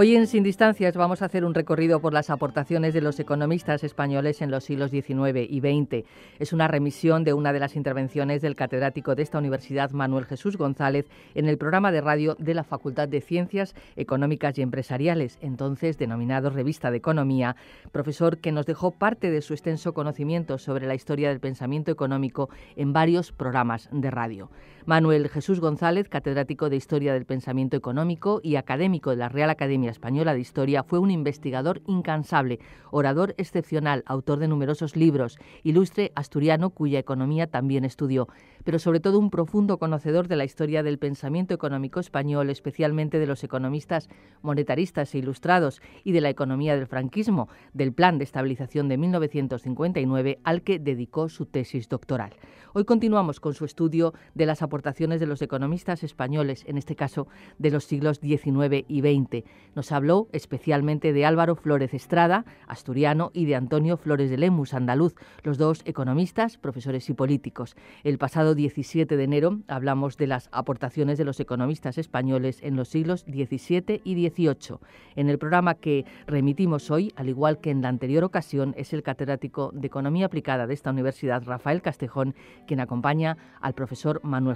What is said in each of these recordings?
Hoy en Sin Distancias vamos a hacer un recorrido por las aportaciones de los economistas españoles en los siglos XIX y XX. Es una remisión de una de las intervenciones del catedrático de esta universidad, Manuel Jesús González, en el programa de radio de la Facultad de Ciencias Económicas y Empresariales, entonces denominado Revista de Economía, profesor que nos dejó parte de su extenso conocimiento sobre la historia del pensamiento económico en varios programas de radio. Manuel Jesús González, catedrático de Historia del Pensamiento Económico y académico de la Real Academia Española de Historia, fue un investigador incansable, orador excepcional, autor de numerosos libros, ilustre asturiano cuya economía también estudió, pero sobre todo un profundo conocedor de la historia del pensamiento económico español, especialmente de los economistas monetaristas e ilustrados y de la economía del franquismo, del plan de estabilización de 1959 al que dedicó su tesis doctoral. Hoy continuamos con su estudio de las aportaciones aportaciones de los economistas españoles, en este caso de los siglos XIX y XX. Nos habló especialmente de Álvaro Flores Estrada, asturiano, y de Antonio Flores de Lemus, andaluz, los dos economistas, profesores y políticos. El pasado 17 de enero hablamos de las aportaciones de los economistas españoles en los siglos XVII y XVIII. En el programa que remitimos hoy, al igual que en la anterior ocasión, es el catedrático de Economía Aplicada de esta universidad, Rafael Castejón, quien acompaña al profesor Manuel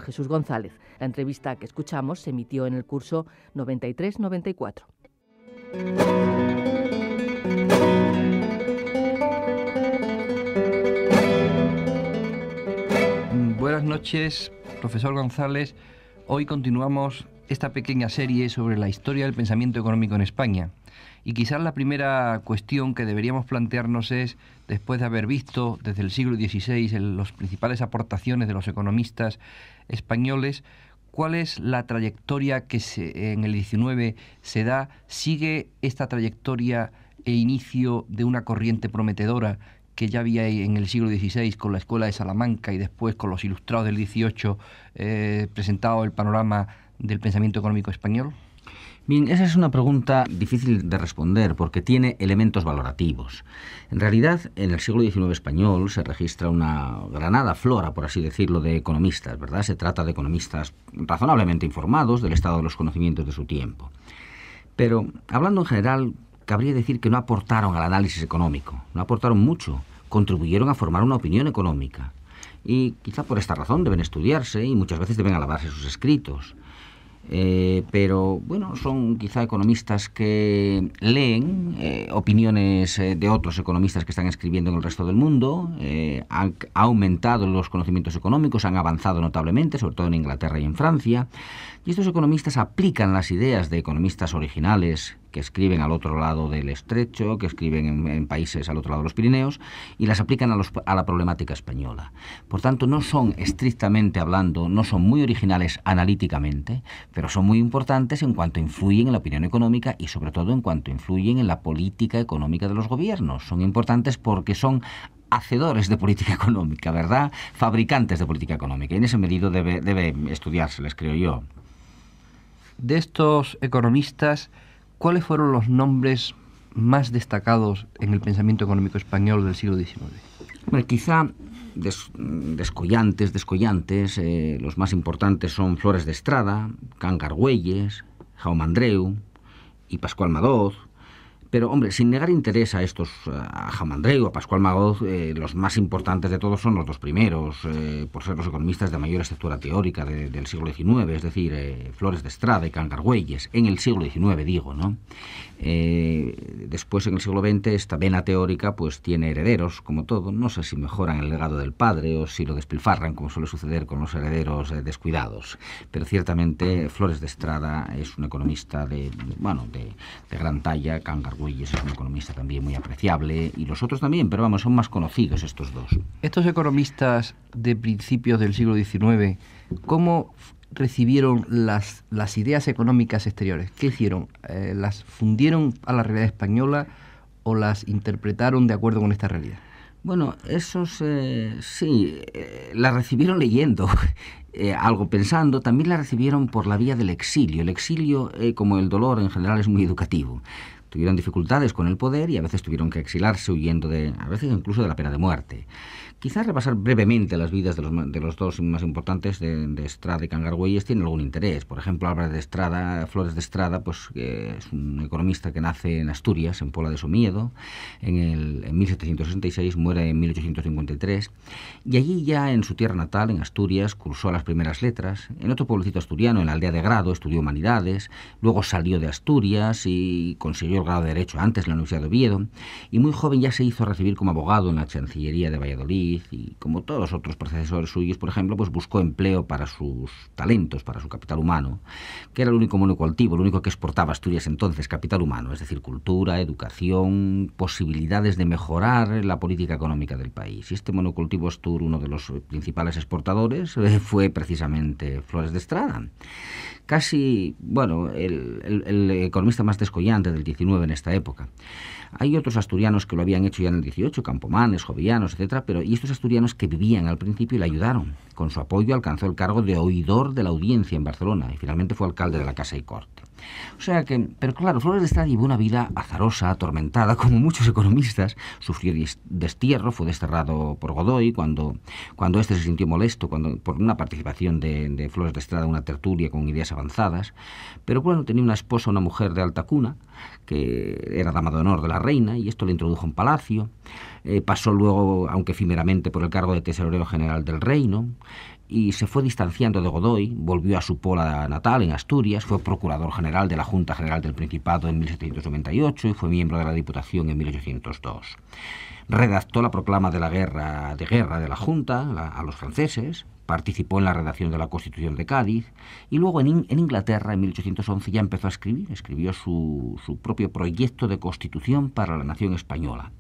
la entrevista que escuchamos se emitió en el curso 93-94. Mm, buenas noches, profesor González. Hoy continuamos esta pequeña serie sobre la historia del pensamiento económico en España. Y quizás la primera cuestión que deberíamos plantearnos es, después de haber visto desde el siglo XVI las principales aportaciones de los economistas españoles, ¿cuál es la trayectoria que en el XIX se da? ¿Sigue esta trayectoria e inicio de una corriente prometedora que ya había en el siglo XVI con la Escuela de Salamanca y después con los Ilustrados del XVIII eh, presentado el panorama del pensamiento económico español? Bien, esa es una pregunta difícil de responder porque tiene elementos valorativos. En realidad, en el siglo XIX español se registra una granada flora, por así decirlo, de economistas, ¿verdad? Se trata de economistas razonablemente informados del estado de los conocimientos de su tiempo. Pero, hablando en general, cabría decir que no aportaron al análisis económico, no aportaron mucho, contribuyeron a formar una opinión económica. Y quizá por esta razón deben estudiarse y muchas veces deben alabarse sus escritos. Eh, pero bueno, son quizá economistas que leen eh, opiniones eh, de otros economistas que están escribiendo en el resto del mundo, han aumentado los conocimientos económicos, han avanzado notablemente, sobre todo en Inglaterra y en Francia, y estos economistas aplican las ideas de economistas originales que escriben al otro lado del estrecho, que escriben en, países al otro lado de los Pirineos, y las aplican a, la problemática española. Por tanto, no son estrictamente hablando, no son muy originales analíticamente, pero son muy importantes en cuanto influyen en la opinión económica y sobre todo en cuanto influyen en la política económica de los gobiernos. Son importantes porque son hacedores de política económica, ¿verdad? Fabricantes de política económica. Y en ese medido debe, debe estudiárseles, creo yo. De estos economistas, ¿cuáles fueron los nombres más destacados en el pensamiento económico español del siglo XIX? Bueno, quizá descollantes, descollantes, eh, los más importantes son Flores de Estrada, Can Güelles, Jaume Andreu y Pascual Madoz, pero, hombre, sin negar interés a estos, eh, a o a Pascual Magoz, eh, los más importantes de todos son los dos primeros, eh, por ser los economistas de mayor estructura teórica del siglo XIX, es decir, Flores de Estrada y Cangargüelles, en el siglo XIX, digo, ¿no? después, en el siglo XX, esta vena teórica, pues tiene herederos, como todo. No sé si mejoran el legado del padre o si lo despilfarran, como suele suceder con los herederos descuidados. Pero ciertamente, Flores de Estrada es un economista de, bueno, de, gran talla, Cangargüelles y es un economista también muy apreciable, y los otros también, pero vamos, son más conocidos estos dos. Estos economistas de principios del siglo XIX, ¿cómo recibieron las, las ideas económicas exteriores? ¿Qué hicieron? Eh, ¿Las fundieron a la realidad española o las interpretaron de acuerdo con esta realidad? Bueno, esos eh, sí, eh, las recibieron leyendo, algo pensando, también las recibieron por la vía del exilio. El exilio, como el dolor en general, es muy educativo tuvieron dificultades con el poder y a veces tuvieron que exilarse huyendo de, a veces incluso de la pena de muerte. Quizás repasar brevemente las vidas de los, dos más importantes, de, Estrada y Cangargüelles, tiene algún interés. Por ejemplo, Álvarez de Estrada, Flores de Estrada, pues es un economista que nace en Asturias, en Pola de Somiedo, en, el, en 1766, muere en 1853, y allí ya en su tierra natal, en Asturias, cursó las primeras letras. En otro pueblecito asturiano, en la aldea de Grado, estudió Humanidades, luego salió de Asturias y consiguió el grado de Derecho antes en la Universidad de Oviedo, y muy joven ya se hizo recibir como abogado en la Chancillería de Valladolid, y como todos otros procesadores suyos, por ejemplo, pues buscó empleo para sus talentos, para su capital humano, que era el único monocultivo, el único que exportaba Asturias entonces, capital humano, es decir, cultura, educación, posibilidades de mejorar la política económica del país. Y este monocultivo astur, uno de los principales exportadores, fue precisamente Flores de Estrada, casi, bueno, el, economista más descollante del 19 en esta época. Hay otros asturianos que lo habían hecho ya en el 18, Campomanes, Jovianos, etcétera, pero y estos asturianos que vivían al principio y le ayudaron. Con su apoyo alcanzó el cargo de oidor de la audiencia en Barcelona y finalmente fue alcalde de la Casa y Corte. O sea que, pero claro, Flores de Estrada llevó una vida azarosa, atormentada, como muchos economistas. Sufrió destierro, fue desterrado por Godoy cuando, cuando este se sintió molesto cuando, por una participación de, Flores de Estrada en una tertulia con ideas avanzadas. Pero bueno, tenía una esposa, una mujer de alta cuna, que era dama de honor de la reina, y esto le introdujo en palacio. Eh, pasó luego, aunque efímeramente, por el cargo de tesorero general del reino y se fue distanciando de Godoy, volvió a su pola natal en Asturias, fue procurador general de la Junta General del Principado en 1798 y fue miembro de la Diputación en 1802. Redactó la proclama de la guerra de guerra de la Junta a los franceses, participó en la redacción de la Constitución de Cádiz y luego en, Inglaterra en 1811 ya empezó a escribir, escribió su, su propio proyecto de constitución para la nación española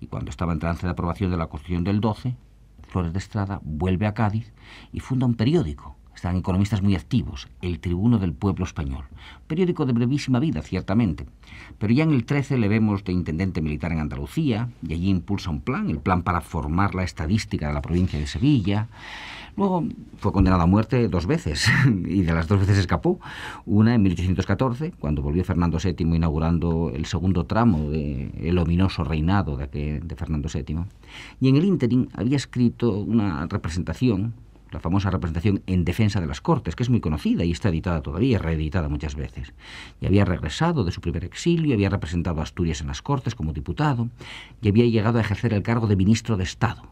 y cuando estaba en trance de aprobación de la Constitución del 12, Flores de Estrada, vuelve a Cádiz y funda un periódico, están economistas muy activos, El Tribuno del Pueblo Español, periódico de brevísima vida, ciertamente, pero ya en el 13 le vemos de intendente militar en Andalucía y allí impulsa un plan, el plan para formar la estadística de la provincia de Sevilla. Luego fue condenado a muerte dos veces y de las dos veces escapó. Una en 1814, cuando volvió Fernando VII inaugurando el segundo tramo del ominoso reinado de, de Fernando VII. Y en el ínterin había escrito una representación la famosa representación en defensa de las Cortes, que es muy conocida y está editada todavía, reeditada muchas veces. Y había regresado de su primer exilio, había representado a Asturias en las Cortes como diputado y había llegado a ejercer el cargo de ministro de Estado.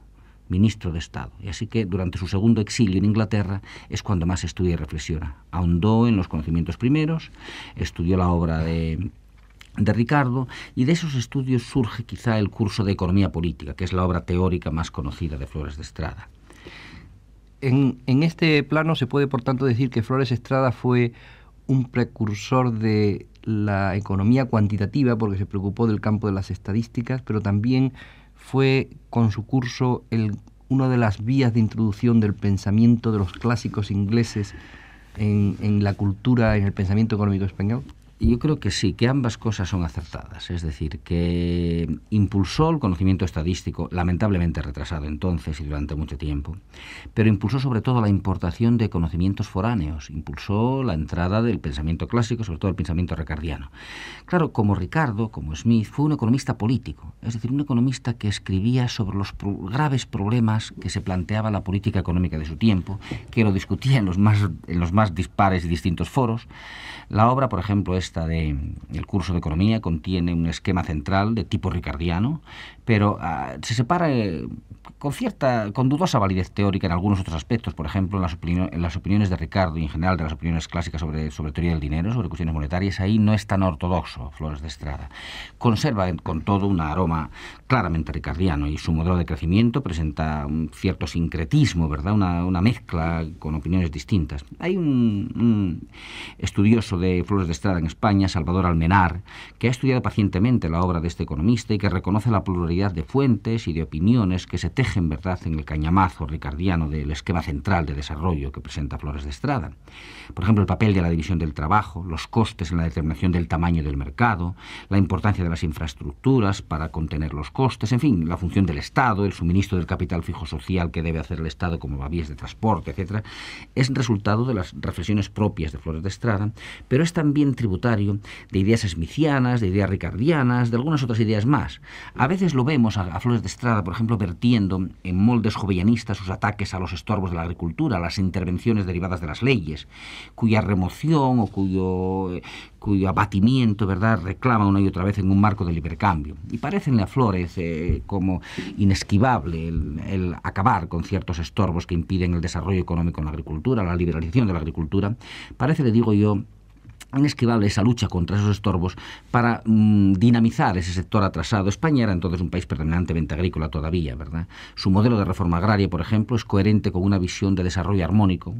Ministro de Estado. Y así que durante su segundo exilio en Inglaterra es cuando más estudia y reflexiona. Ahondó en los conocimientos primeros, estudió la obra de de Ricardo, y de esos estudios surge quizá el curso de Economía Política, que es la obra teórica más conocida de Flores de Estrada. En, este plano se puede, por tanto, decir que Flores Estrada fue un precursor de la economía cuantitativa, porque se preocupó del campo de las estadísticas, pero también fue con su curso una de las vías de introducción del pensamiento de los clásicos ingleses en la cultura, en el pensamiento económico español. Yo creo que sí, que ambas cosas son acertadas. Es decir, que impulsó el conocimiento estadístico, lamentablemente retrasado entonces y durante mucho tiempo, pero impulsó sobre todo la importación de conocimientos foráneos, impulsó la entrada del pensamiento clásico, sobre todo el pensamiento ricardiano. Claro, como Ricardo, como Smith, fue un economista político, es decir, un economista que escribía sobre los graves problemas que se planteaba la política económica de su tiempo, que lo discutía en los más, en los más dispares y distintos foros. La obra, por ejemplo, es esta del curso de economía contiene un esquema central de tipo ricardiano, pero ah, se separa eh, con cierta, con dudosa validez teórica en algunos otros aspectos, por ejemplo, en las, en las, opiniones de Ricardo y en general de las opiniones clásicas sobre, sobre teoría del dinero, sobre cuestiones monetarias, ahí no es tan ortodoxo Flores de Estrada. Conserva con todo un aroma claramente ricardiano y su modelo de crecimiento presenta un cierto sincretismo, ¿verdad? Una, una mezcla con opiniones distintas. Hay un, estudioso de Flores de Estrada en España, Salvador Almenar, que ha estudiado pacientemente la obra de este economista y que reconoce la pluralidad de fuentes y de opiniones que se tejen, ¿verdad?, en el cañamazo ricardiano del esquema central de desarrollo que presenta Flores de Estrada. Por ejemplo, el papel de la división del trabajo, los costes en la determinación del tamaño del mercado, la importancia de las infraestructuras para contener los costes, en fin, la función del Estado, el suministro del capital fijo social que debe hacer el Estado como vías de transporte, etcétera... es resultado de las reflexiones propias de Flores de Estrada, pero es también tributario de ideas esmicianas de ideas ricardianas, de algunas otras ideas más. A veces lo vemos a, Flores de Estrada, por ejemplo, vertiendo en moldes jovellanistas sus ataques a los estorbos de la agricultura, a las intervenciones derivadas de las leyes, cuya remoción o cuyo, eh, cuyo abatimiento ¿verdad? reclama una y otra vez en un marco de cambio... Y parecenle a Flores eh, como inesquivable el, el acabar con ciertos estorbos que impiden el desarrollo económico en la agricultura, la liberalización de la agricultura. Parece, le digo yo, han esa lucha contra esos estorbos para mm, dinamizar ese sector atrasado. España era entonces un país permanentemente agrícola todavía, ¿verdad? Su modelo de reforma agraria, por ejemplo, es coherente con una visión de desarrollo armónico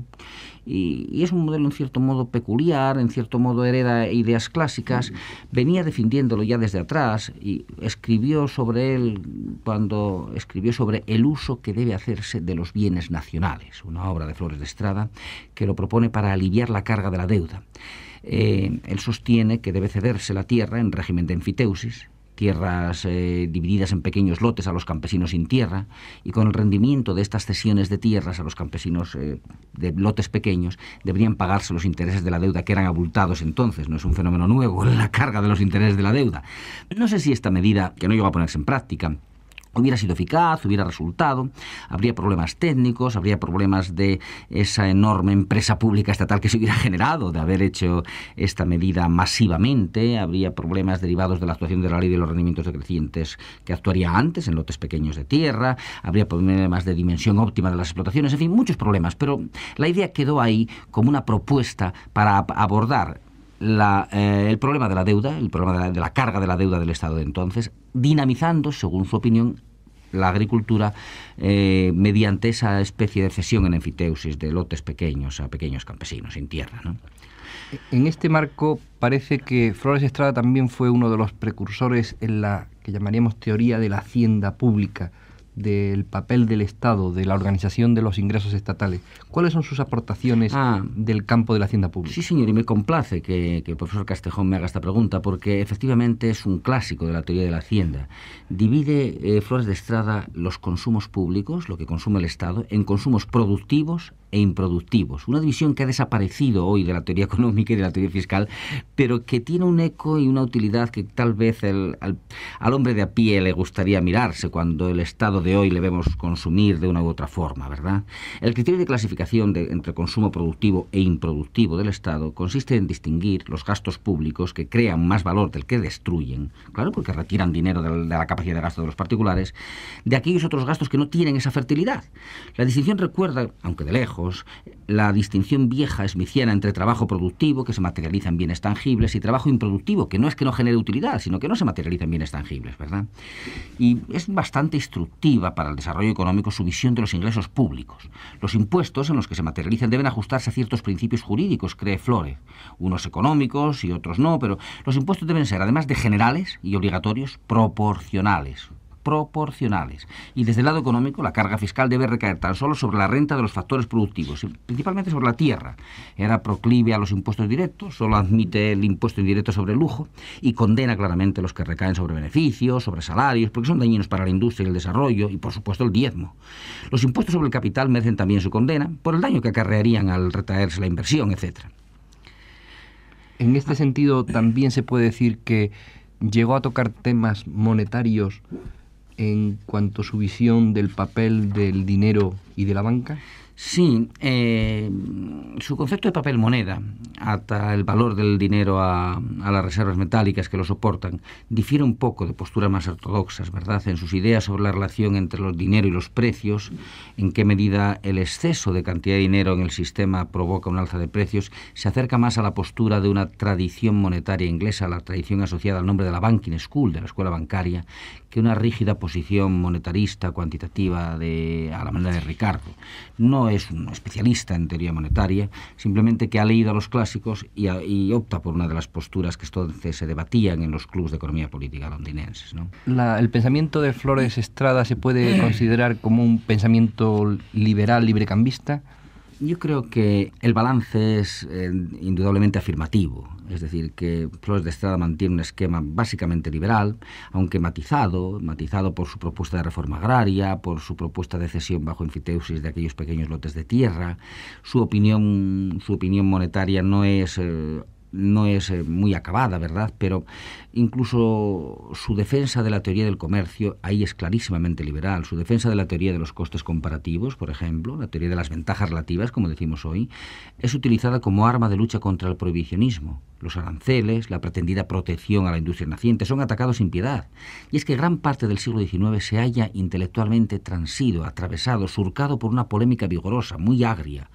y, y es un modelo en cierto modo peculiar, en cierto modo hereda ideas clásicas. Venía defendiéndolo ya desde atrás y escribió sobre él cuando escribió sobre el uso que debe hacerse de los bienes nacionales, una obra de Flores de Estrada que lo propone para aliviar la carga de la deuda. Eh, él sostiene que debe cederse la tierra en régimen de enfiteusis, tierras eh, divididas en pequeños lotes a los campesinos sin tierra, y con el rendimiento de estas cesiones de tierras a los campesinos eh, de lotes pequeños, deberían pagarse los intereses de la deuda que eran abultados entonces. No es un fenómeno nuevo, la carga de los intereses de la deuda. No sé si esta medida, que no llegó a ponerse en práctica, hubiera sido eficaz, hubiera resultado, habría problemas técnicos, habría problemas de esa enorme empresa pública estatal que se hubiera generado de haber hecho esta medida masivamente, habría problemas derivados de la actuación de la ley de los rendimientos decrecientes que actuaría antes en lotes pequeños de tierra, habría problemas de dimensión óptima de las explotaciones, en fin, muchos problemas, pero la idea quedó ahí como una propuesta para abordar eh, el problema de la deuda, el problema de la, carga de la deuda del Estado de entonces, dinamizando, según su opinión, la agricultura eh, mediante esa especie de cesión en enfiteusis de lotes pequeños a pequeños campesinos en tierra. ¿no? En este marco parece que Flores Estrada también fue uno de los precursores en la que llamaríamos teoría de la hacienda pública del papel del Estado, de la organización de los ingresos estatales. ¿Cuáles son sus aportaciones ah. del campo de la hacienda pública? Sí, señor, y me complace que, el profesor Castejón me haga esta pregunta, porque efectivamente es un clásico de la teoría de la hacienda. Divide eh, Flores de Estrada los consumos públicos, lo que consume el Estado, en consumos productivos e improductivos. Una división que ha desaparecido hoy de la teoría económica y de la teoría fiscal, pero que tiene un eco y una utilidad que tal vez el, al, al hombre de a pie le gustaría mirarse cuando el Estado hoy le vemos consumir de una u otra forma, ¿verdad? El criterio de clasificación de, entre consumo productivo e improductivo del Estado consiste en distinguir los gastos públicos que crean más valor del que destruyen, claro, porque retiran dinero de la, capacidad de gasto de los particulares, de aquellos otros gastos que no tienen esa fertilidad. La distinción recuerda, aunque de lejos, la distinción vieja esmiciana entre trabajo productivo, que se materializa en bienes tangibles, y trabajo improductivo, que no es que no genere utilidad, sino que no se materializa en bienes tangibles, ¿verdad? Y es bastante instructivo para el desarrollo económico su visión de los ingresos públicos. Los impuestos en los que se materializan deben ajustarse a ciertos principios jurídicos, cree Flores, unos económicos y otros no, pero los impuestos deben ser, además de generales y obligatorios, proporcionales proporcionales. Y desde el lado económico, la carga fiscal debe recaer tan solo sobre la renta de los factores productivos, principalmente sobre la tierra. Era proclive a los impuestos directos, solo admite el impuesto indirecto sobre el lujo y condena claramente los que recaen sobre beneficios, sobre salarios, porque son dañinos para la industria y el desarrollo y, por supuesto, el diezmo. Los impuestos sobre el capital merecen también su condena por el daño que acarrearían al retraerse la inversión, etc. En este sentido, también se puede decir que llegó a tocar temas monetarios en cuanto a su visión del papel del dinero y de la banca? Sí, eh, su concepto de papel moneda hasta el valor del dinero a, las reservas metálicas que lo soportan difiere un poco de posturas más ortodoxas, ¿verdad? En sus ideas sobre la relación entre los dinero y los precios, en qué medida el exceso de cantidad de dinero en el sistema provoca un alza de precios, se acerca más a la postura de una tradición monetaria inglesa, la tradición asociada al nombre de la Banking School, de la escuela bancaria, que una rígida posición monetarista cuantitativa de, a la manera de Ricardo. No es un especialista en teoría monetaria, simplemente que ha leído a los clásicos y, opta por una de las posturas que entonces se debatían en los clubes de economía política londinenses. ¿El pensamiento de Flores Estrada se puede eh. considerar como un pensamiento liberal, librecambista? Yo creo que el balance es eh, indudablemente afirmativo. Es decir, que Flores de Estrada mantiene un esquema básicamente liberal, aunque matizado, matizado por su propuesta de reforma agraria, por su propuesta de cesión bajo enfiteusis de aquellos pequeños lotes de tierra. Su opinión, su opinión monetaria no es eh, no es eh, muy acabada, ¿verdad? Pero incluso su defensa de la teoría del comercio, ahí es clarísimamente liberal. Su defensa de la teoría de los costes comparativos, por ejemplo, la teoría de las ventajas relativas, como decimos hoy, es utilizada como arma de lucha contra el prohibicionismo. Los aranceles, la pretendida protección a la industria naciente, son atacados sin piedad. Y es que gran parte del siglo XIX se haya intelectualmente transido, atravesado, surcado por una polémica vigorosa, muy agria,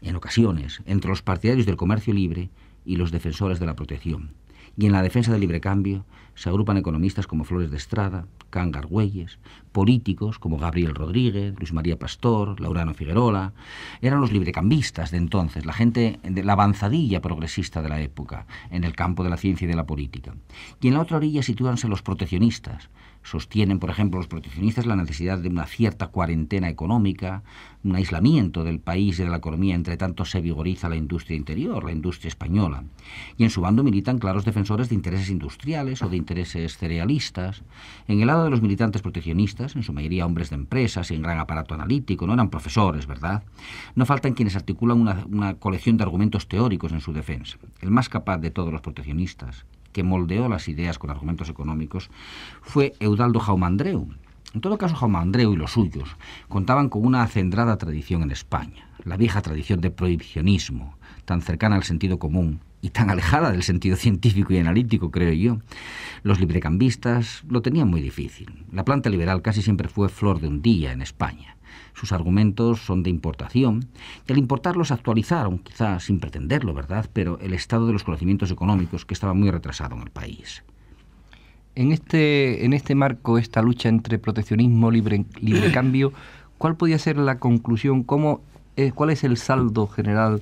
en ocasiones, entre los partidarios del comercio libre y los defensores de la protección. Y en la defensa del libre cambio se agrupan economistas como Flores de Estrada, Can Güelles, políticos como Gabriel Rodríguez, Luis María Pastor, Laurano Figuerola. Eran los librecambistas de entonces, la gente de la avanzadilla progresista de la época, en el campo de la ciencia y de la política. Y en la otra orilla sitúanse los proteccionistas, Sostienen, por ejemplo, los proteccionistas la necesidad de una cierta cuarentena económica, un aislamiento del país y de la economía, entre tanto se vigoriza la industria interior, la industria española. Y en su bando militan claros defensores de intereses industriales o de intereses cerealistas. En el lado de los militantes proteccionistas, en su mayoría hombres de empresas y en gran aparato analítico, no eran profesores, ¿verdad? No faltan quienes articulan una, una colección de argumentos teóricos en su defensa. El más capaz de todos los proteccionistas, que moldeó las ideas con argumentos económicos fue Eudaldo Jaumandreu. En todo caso, Andreu y los suyos contaban con una acendrada tradición en España, la vieja tradición de prohibicionismo, tan cercana al sentido común y tan alejada del sentido científico y analítico, creo yo. Los librecambistas lo tenían muy difícil. La planta liberal casi siempre fue flor de un día en España. Sus argumentos son de importación y al importarlos actualizaron, quizá sin pretenderlo, ¿verdad?, pero el estado de los conocimientos económicos que estaba muy retrasado en el país. En este, en este marco, esta lucha entre proteccionismo, libre, libre cambio, ¿cuál podía ser la conclusión? ¿Cómo, eh, ¿Cuál es el saldo general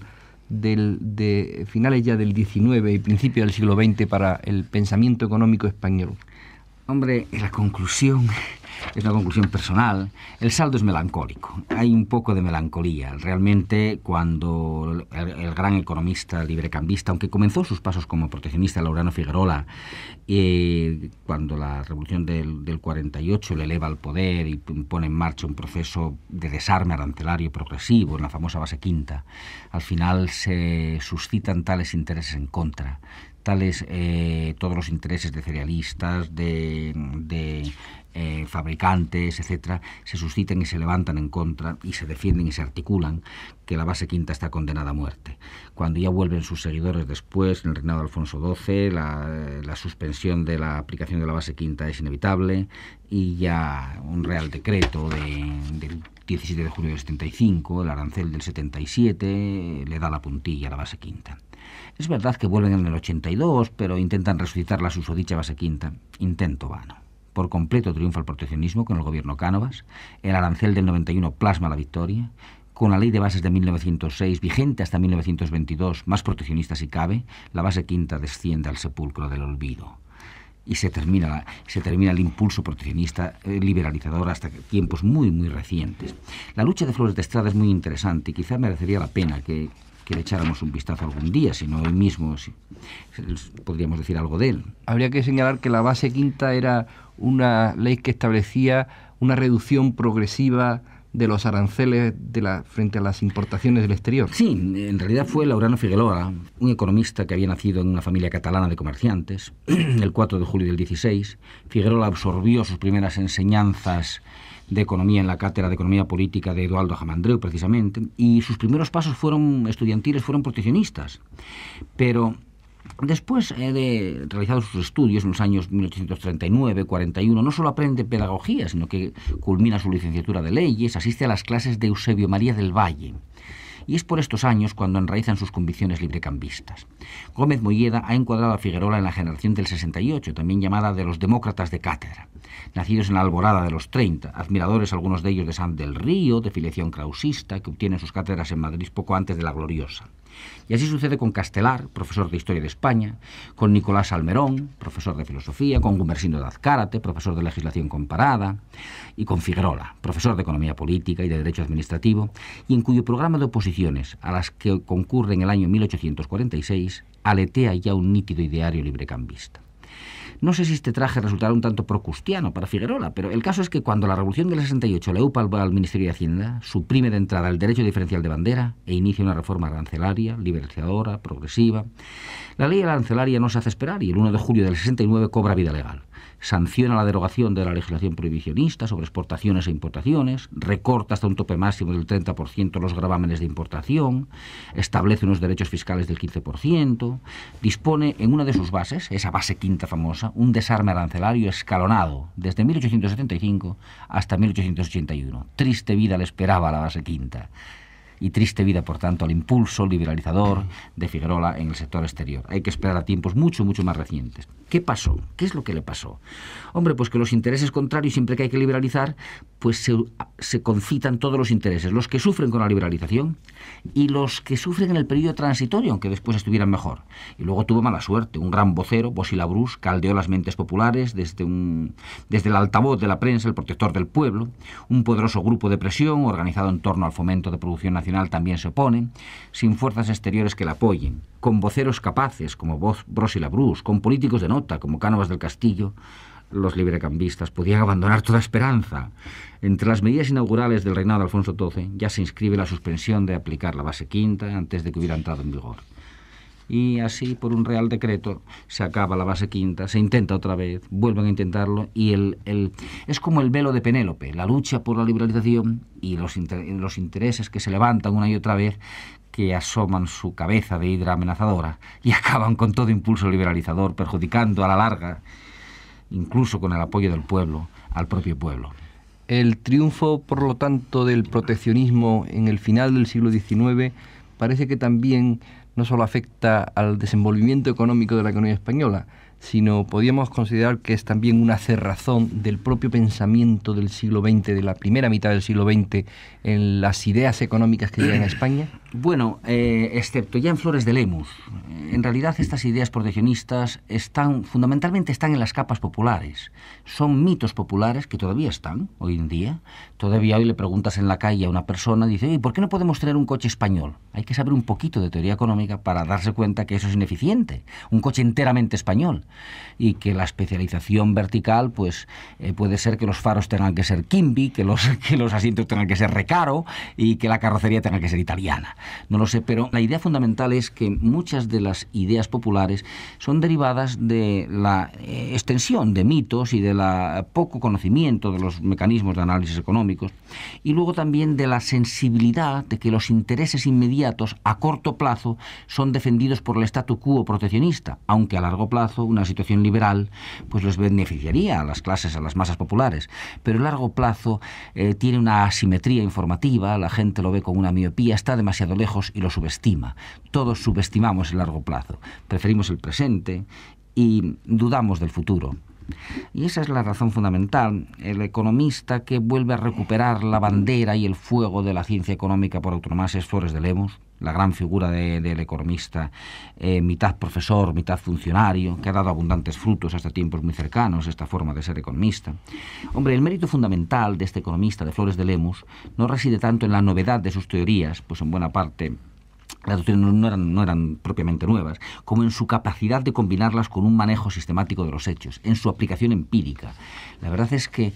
del, de finales ya del XIX y principio del siglo XX para el pensamiento económico español? Hombre, la conclusión es una conclusión personal, el saldo es melancólico. Hay un poco de melancolía. Realmente, cuando el, gran economista librecambista, aunque comenzó sus pasos como proteccionista, Laurano Figuerola, eh, cuando la revolución del, del 48 le eleva al poder y pone en marcha un proceso de desarme arancelario progresivo en la famosa base quinta, al final se suscitan tales intereses en contra tales eh, todos los intereses de cerealistas, de, de eh, fabricantes, etcétera, se suscitan y se levantan en contra y se defienden y se articulan que la base quinta está condenada a muerte. Cuando ya vuelven sus seguidores después, en el reinado de Alfonso XII, la, suspensión de la aplicación de la base quinta es inevitable y ya un real decreto de, del 17 de julio del 75, el arancel del 77, le da la puntilla a la base quinta. Es verdad que vuelven en el 82, pero intentan resucitar la susodicha base quinta. Intento vano. Por completo triunfa el proteccionismo con el gobierno Cánovas, el arancel del 91 plasma la victoria, con la ley de bases de 1906 vigente hasta 1922, más proteccionista si cabe, la base quinta desciende al sepulcro del olvido y se termina, se termina el impulso proteccionista eh, liberalizador hasta tiempos muy, muy recientes. La lucha de Flores de Estrada es muy interesante y quizá merecería la pena que, que le echáramos un vistazo algún día, si no hoy mismo si, podríamos decir algo de él. Habría que señalar que la base quinta era una ley que establecía una reducción progresiva de los aranceles frente a las importaciones del exterior. Sí, en realidad fue Laurano Figueroa, un economista que había nacido en una familia catalana de comerciantes, el 4 de julio del 16. Figueroa absorbió sus primeras enseñanzas de Economía en la Cátedra de Economía Política de Eduardo Jamandreu, precisamente, y sus primeros pasos fueron estudiantiles, fueron proteccionistas. Pero Después eh, de realizar sus estudios en los años 1839-41, no solo aprende pedagogía, sino que culmina su licenciatura de leyes, asiste a las clases de Eusebio María del Valle, y es por estos años cuando enraizan sus convicciones librecambistas. Gómez Molleda ha encuadrado a Figueroa en la generación del 68, también llamada de los demócratas de cátedra, nacidos en la alborada de los 30, admiradores algunos de ellos de San del Río, de filiación krausista, que obtienen sus cátedras en Madrid poco antes de la gloriosa. Y así sucede con Castelar, profesor de Historia de España, con Nicolás Almerón, profesor de Filosofía, con Gumersino de Azcárate, profesor de Legislación Comparada, y con Figuerola, profesor de Economía Política y de Derecho Administrativo, y en cuyo programa de oposiciones, a las que concurre en el año 1846, aletea ya un nítido ideario librecambista. No sé si este traje resultará un tanto procustiano para Figuerola, pero el caso es que cuando la revolución del 68 la UPA va al Ministerio de Hacienda, suprime de entrada el derecho diferencial de bandera e inicia una reforma arancelaria, liberalizadora, progresiva. La ley arancelaria no se hace esperar y el 1 de julio del 69 cobra vida legal sanciona la derogación de la legislación prohibicionista sobre exportaciones e importaciones, recorta hasta un tope máximo del 30% los gravámenes de importación, establece unos derechos fiscales del 15%, dispone en una de sus bases, esa base quinta famosa, un desarme arancelario escalonado desde 1875 hasta 1881. Triste vida le esperaba a la base quinta y triste vida, por tanto, al impulso liberalizador de Figueroa en el sector exterior. Hay que esperar a tiempos mucho, mucho más recientes. ¿Qué pasó? ¿Qué es lo que le pasó? Hombre, pues que los intereses contrarios, siempre que hay que liberalizar, pues se, concitan todos los intereses, los que sufren con la liberalización y los que sufren en el periodo transitorio, aunque después estuvieran mejor. Y luego tuvo mala suerte, un gran vocero, Bosilabrus, caldeó las mentes populares desde, un, desde el altavoz de la prensa, el protector del pueblo, un poderoso grupo de presión organizado en torno al fomento de producción nacional también se oponen, sin fuerzas exteriores que la apoyen, con voceros capaces como voz Bros y labrus con políticos de nota como Cánovas del Castillo, los librecambistas podían abandonar toda esperanza. Entre las medidas inaugurales del reinado de Alfonso XII ya se inscribe la suspensión de aplicar la base quinta antes de que hubiera entrado en vigor y así por un real decreto se acaba la base quinta, se intenta otra vez, vuelven a intentarlo y el, es como el velo de Penélope, la lucha por la liberalización y los, los intereses que se levantan una y otra vez que asoman su cabeza de hidra amenazadora y acaban con todo impulso liberalizador, perjudicando a la larga, incluso con el apoyo del pueblo, al propio pueblo. El triunfo, por lo tanto, del proteccionismo en el final del siglo XIX parece que también no solo afecta al desenvolvimiento económico de la economía española, sino podríamos considerar que es también una cerrazón del propio pensamiento del siglo XX, de la primera mitad del siglo XX, en las ideas económicas que llegan a España? Bueno, eh, excepto ya en Flores de Lemus. Eh, en realidad estas ideas proteccionistas están, fundamentalmente están en las capas populares. Son mitos populares que todavía están hoy en día. Todavía hoy le preguntas en la calle a una persona, dice, ¿por qué no podemos tener un coche español? Hay que saber un poquito de teoría económica para darse cuenta que eso es ineficiente. Un coche enteramente español. Y que la especialización vertical, pues eh, puede ser que los faros tengan que ser Kimby, que los, que los asientos tengan que ser Recaro y que la carrocería tenga que ser italiana no lo sé, pero la idea fundamental es que muchas de las ideas populares son derivadas de la eh, extensión de mitos y de la poco conocimiento de los mecanismos de análisis económicos y luego también de la sensibilidad de que los intereses inmediatos a corto plazo son defendidos por el statu quo proteccionista, aunque a largo plazo una situación liberal pues les beneficiaría a las clases, a las masas populares, pero a largo plazo eh, tiene una asimetría informativa, la gente lo ve con una miopía, está demasiado lejos y lo subestima. Todos subestimamos el largo plazo, preferimos el presente y dudamos del futuro. Y esa es la razón fundamental, el economista que vuelve a recuperar la bandera y el fuego de la ciencia económica por es Flores de Lemos, la gran figura del economista, eh, mitad profesor, mitad funcionario, que ha dado abundantes frutos hasta tiempos muy cercanos, esta forma de ser economista. Hombre, el mérito fundamental de este economista de Flores de Lemus no reside tanto en la novedad de sus teorías, pues en buena parte las teorías no eran, no eran, propiamente nuevas, como en su capacidad de combinarlas con un manejo sistemático de los hechos, en su aplicación empírica. La verdad es que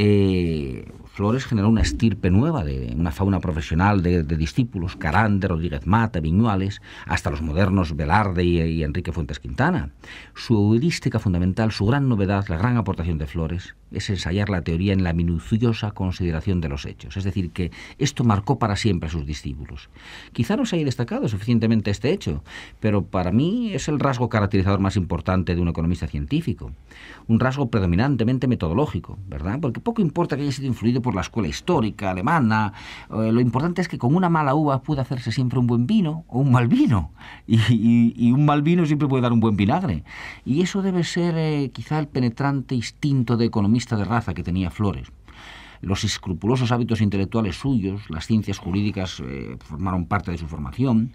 eh, Flores generó una estirpe nueva, de una fauna profesional de, discípulos, Carande, Rodríguez Mata, Viñuales, hasta los modernos Velarde y, Enrique Fuentes Quintana. Su heurística fundamental, su gran novedad, la gran aportación de Flores, es ensayar la teoría en la minuciosa consideración de los hechos. Es decir, que esto marcó para siempre a sus discípulos. Quizá no se haya destacado suficientemente este hecho, pero para mí es el rasgo caracterizador más importante de un economista científico. Un rasgo predominantemente metodológico, ¿verdad? Porque poco importa que haya sido influido por la escuela histórica alemana, eh, lo importante es que con una mala uva puede hacerse siempre un buen vino o un mal vino. Y, un mal vino siempre puede dar un buen vinagre. Y eso debe ser eh, quizá el penetrante instinto de economía de raza que tenía Flores. Los escrupulosos hábitos intelectuales suyos, las ciencias jurídicas eh, formaron parte de su formación,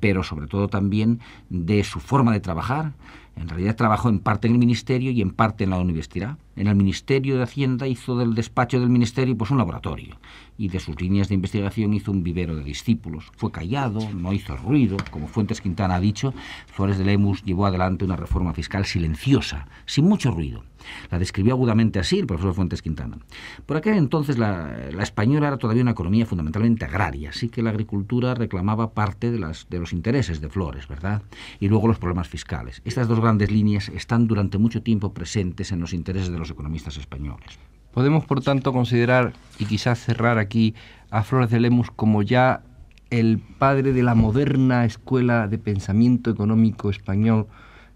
pero sobre todo también de su forma de trabajar. En realidad trabajó en parte en el ministerio y en parte en la universidad. En el Ministerio de Hacienda hizo del despacho del ministerio pues un laboratorio y de sus líneas de investigación hizo un vivero de discípulos. Fue callado, no hizo ruido. Como Fuentes Quintana ha dicho, Flores de Lemus llevó adelante una reforma fiscal silenciosa, sin mucho ruido. La describió agudamente así el profesor Fuentes Quintana. Por aquel entonces la, española era todavía una economía fundamentalmente agraria, así que la agricultura reclamaba parte de los intereses de Flores, ¿verdad? Y luego los problemas fiscales. Estas dos grandes líneas están durante mucho tiempo presentes en los intereses de los economistas españoles. Podemos, por tanto, considerar y quizás cerrar aquí a Flores de Lemus como ya el padre de la moderna escuela de pensamiento económico español,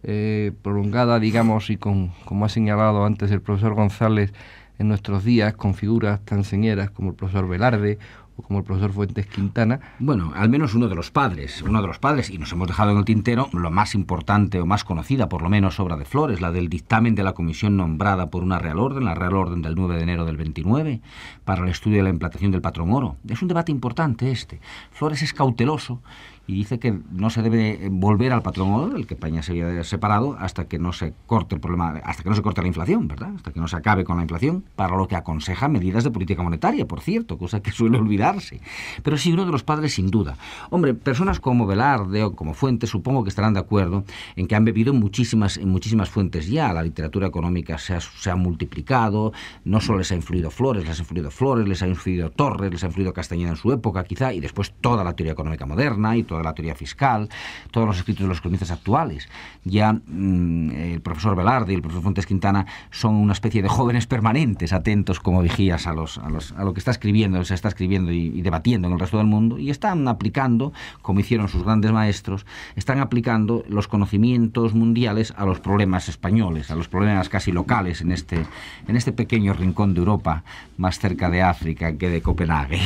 eh, prolongada, digamos, y con, como ha señalado antes el profesor González, en nuestros días, con figuras tan señeras como el profesor Velarde como el profesor Fuentes Quintana. Bueno, al menos uno de los padres, uno de los padres, y nos hemos dejado en el tintero lo más importante o más conocida, por lo menos, obra de Flores, la del dictamen de la comisión nombrada por una Real Orden, la Real Orden del 9 de enero del 29, para el estudio de la implantación del patrón oro. Es un debate importante este. Flores es cauteloso y dice que no se debe eh, volver al patrón oro, el que España se había separado, hasta que no se corte el problema, hasta que no se corte la inflación, ¿verdad? Hasta que no se acabe con la inflación, para lo que aconseja medidas de política monetaria, por cierto, cosa que suele olvidarse. Pero sí, uno de los padres, sin duda. Hombre, personas como Velarde o como Fuentes, supongo que estarán de acuerdo en que han bebido muchísimas, en muchísimas fuentes ya. La literatura económica se ha, se ha multiplicado, no solo les ha influido Flores, les ha influido Flores, les ha influido Torres, les ha influido Castañeda en su época, quizá, y después toda la teoría económica moderna y de la teoría fiscal, todos los escritos de los cronistas actuales. Ya mm, el profesor Velarde y el profesor Fuentes Quintana son una especie de jóvenes permanentes, atentos como dijías a, los, a, lo que está escribiendo, se está escribiendo y, y debatiendo en el resto del mundo, y están aplicando, como hicieron sus grandes maestros, están aplicando los conocimientos mundiales a los problemas españoles, a los problemas casi locales en este, en este pequeño rincón de Europa, más cerca de África que de Copenhague.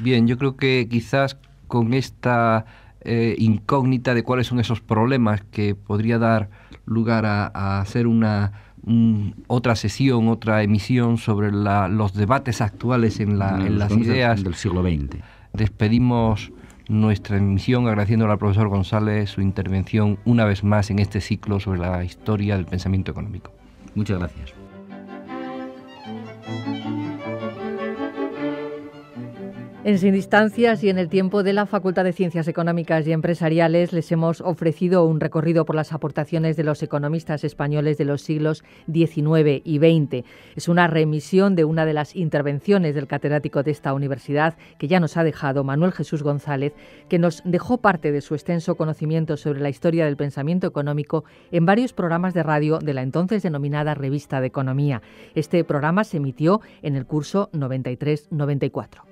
Bien, yo creo que quizás con esta eh, incógnita de cuáles son esos problemas que podría dar lugar a, hacer una otra sesión, otra emisión sobre los debates actuales en, en las ideas del siglo XX. Despedimos nuestra emisión agradeciendo al profesor González su intervención una vez más en este ciclo sobre la historia del pensamiento económico. Muchas gracias. En Sin Distancias y en el tiempo de la Facultad de Ciencias Económicas y Empresariales les hemos ofrecido un recorrido por las aportaciones de los economistas españoles de los siglos XIX y XX. Es una remisión de una de las intervenciones del catedrático de esta universidad que ya nos ha dejado Manuel Jesús González, que nos dejó parte de su extenso conocimiento sobre la historia del pensamiento económico en varios programas de radio de la entonces denominada Revista de Economía. Este programa se emitió en el curso 93-94.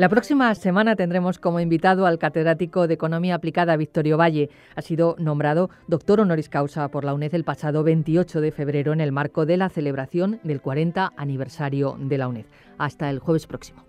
La próxima semana tendremos como invitado al catedrático de Economía Aplicada Victorio Valle. Ha sido nombrado doctor honoris causa por la UNED el pasado 28 de febrero en el marco de la celebración del 40 aniversario de la UNED. Hasta el jueves próximo.